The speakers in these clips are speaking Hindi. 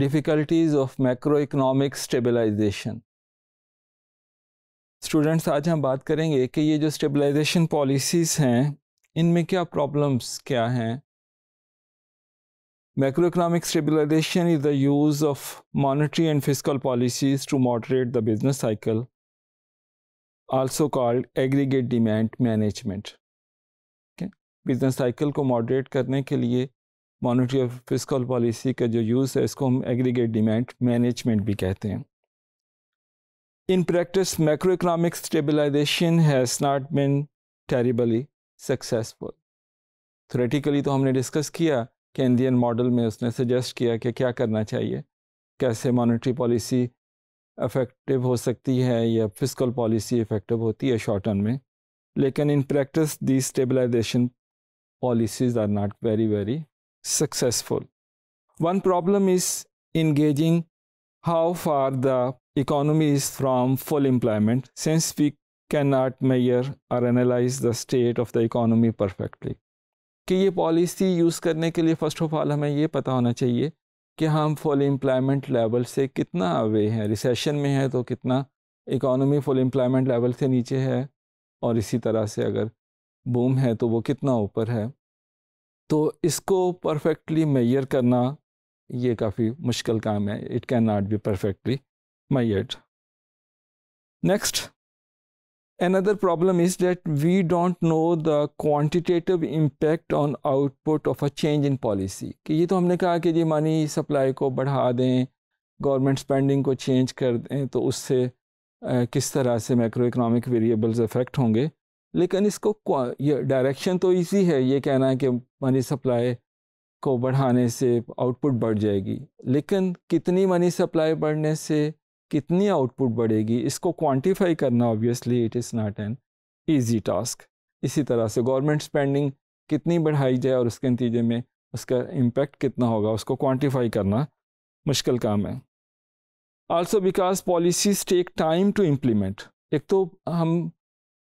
Difficulties of macroeconomic stabilisation students आज हम बात करेंगे कि ये जो स्टेबलाइजेशन पॉलिसीज़ हैं इनमें क्या प्रॉब्लम्स क्या हैं macroeconomic stabilisation is the use of monetary and physical policies to moderate the business cycle also called aggregate demand management business cycle को मॉडरेट करने के लिए मॉनिटरी और फिजिकल पॉलिसी का जो यूज़ है इसको हम एग्रीगेट डिमांड मैनेजमेंट भी कहते हैं in practice macroeconomic stabilisation has not been terribly successful theoretically तो हमने डिस्कस किया कि इंडियन मॉडल में उसने सजेस्ट किया कि क्या करना चाहिए कैसे मॉनिटरी पॉलिसी अफेक्टिव हो सकती है या फिजिकल पॉलिसी इफ़ेक्टिव होती है शॉर्ट टर्म में लेकिन in practice the stabilisation policies are not very very successful. One problem is in gauging how far the economy is from full employment since we cannot measure or analyze the state of the economy perfectly. कि ये पॉलिसी यूज़ करने के लिए फ़र्स्ट ऑफ ऑल हमें ये पता होना चाहिए कि हम फुल एम्प्लॉयमेंट लेवल से कितना अवे हैं रिसेशन में है तो कितना इकोनॉमी फुल एम्प्लॉयमेंट लेवल से नीचे है और इसी तरह से अगर बूम है तो वो कितना ऊपर है तो इसको परफेक्टली मैयर करना ये काफ़ी मुश्किल काम है it can not be perfectly measured next other problem is that we don't know the quantitative impact on output of a change in policy कि ये तो हमने कहा कि जी मनी सप्लाई को बढ़ा दें गवर्नमेंट स्पेंडिंग को चेंज कर दें तो उससे किस तरह से माइक्रो इकनॉमिक वेरिएबल्स अफेक्ट होंगे लेकिन इसको ये डायरेक्शन तो इसी है ये कहना है कि मनी सप्लाई को बढ़ाने से आउटपुट बढ़ जाएगी लेकिन कितनी मनी सप्लाई बढ़ने से कितनी आउटपुट बढ़ेगी इसको क्वांटिफाई करना obviously it is not an easy task इसी तरह से गवर्नमेंट स्पेंडिंग कितनी बढ़ाई जाए और उसके नतीजे में उसका इम्पेक्ट कितना होगा उसको क्वान्टिफाई करना मुश्किल काम है also because policies take time to implement एक तो हम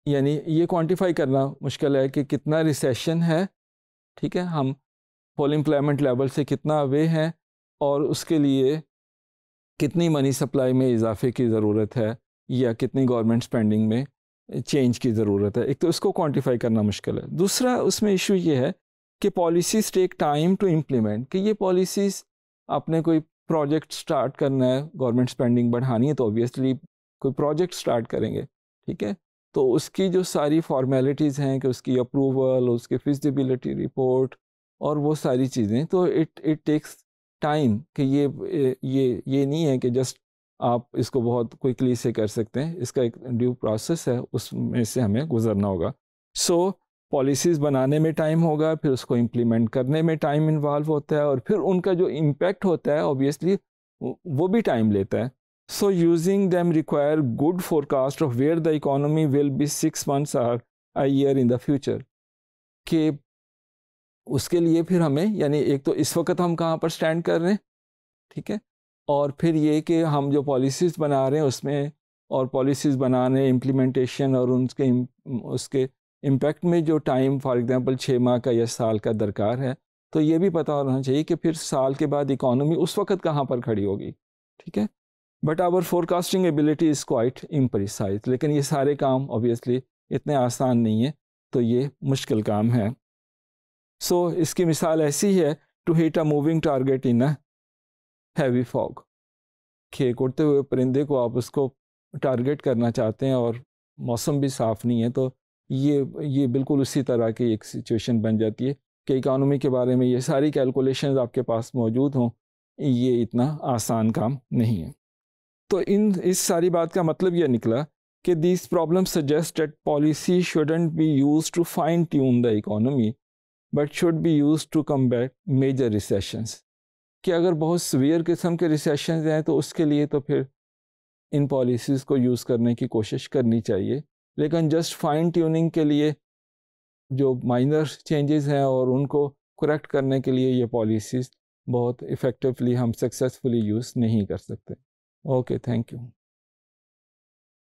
यानी ये क्वांटिफाई करना मुश्किल है कि कितना रिसेशन है ठीक है हम फुल एम्प्लॉयमेंट लेवल से कितना अवे हैं और उसके लिए कितनी मनी सप्लाई में इजाफे की ज़रूरत है या कितनी गवर्नमेंट स्पेंडिंग में चेंज की ज़रूरत है एक तो उसको क्वांटिफाई करना मुश्किल है दूसरा उसमें इशू ये है कि policies take time to implement कि ये पॉलिसीज़ आपने कोई प्रोजेक्ट स्टार्ट करना है गवर्नमेंट स्पेंडिंग बढ़ानी है तो ऑब्वियसली कोई प्रोजेक्ट स्टार्ट करेंगे ठीक है तो उसकी जो सारी फॉर्मेलिटीज़ हैं कि उसकी अप्रूवल उसकी फिजिबिलिटी रिपोर्ट और वो सारी चीज़ें तो इट इट टेक्स टाइम कि ये ये ये नहीं है कि जस्ट आप इसको बहुत क्विकली से कर सकते हैं इसका एक ड्यू प्रोसेस है उसमें से हमें गुजरना होगा सो so, पॉलिसीज़ बनाने में टाइम होगा फिर उसको इम्प्लीमेंट करने में टाइम इन्वॉल्व होता है और फिर उनका जो इम्पेक्ट होता है ओबियसली वो भी टाइम लेता है So using them require good forecast of where the economy will be six months or a year in the future. कि उसके लिए फिर हमें यानी एक तो इस वक्त हम कहाँ पर स्टैंड कर रहे हैं ठीक है और फिर ये कि हम जो पॉलिसीज़ बना रहे हैं उसमें और पॉलिसीज़ बनाने इम्प्लीमेंटेशन और उनके उसके इम्पैक्ट में जो टाइम फॉर एग्ज़ाम्पल छः माह का या साल का दरकार है तो ये भी पता होना चाहिए कि फिर साल के बाद इकोनॉमी उस वक्त कहाँ पर खड़ी होगी ठीक है but our forecasting ability is quite imprecise लेकिन ये सारे काम ऑबियसली इतने आसान नहीं है तो ये मुश्किल काम है सो so, इसकी मिसाल ऐसी है to hit a moving target in a heavy fog खेक उड़ते हुए परिंदे को आप उसको टारगेट करना चाहते हैं और मौसम भी साफ़ नहीं है तो ये ये बिल्कुल उसी तरह की एक सिचुएशन बन जाती है कि इकानमी के बारे में ये सारी कैलकुलेशन आपके पास मौजूद हों ये इतना आसान काम नहीं है तो इन इस सारी बात का मतलब यह निकला कि this problem suggest that policy shouldn't be use to fine tune the economy but should be use to come back major recessions कि अगर बहुत सवियर किस्म के रिसेशन हैं तो उसके लिए तो फिर इन पॉलिसीज़ को यूज़ करने की कोशिश करनी चाहिए लेकिन जस्ट फाइन ट्यूनिंग के लिए जो माइनर चेंजेस हैं और उनको करेक्ट करने के लिए ये पॉलिसीज़ बहुत इफ़ेक्टिवली हम सक्सेसफुली यूज़ नहीं कर सकते Okay, thank you.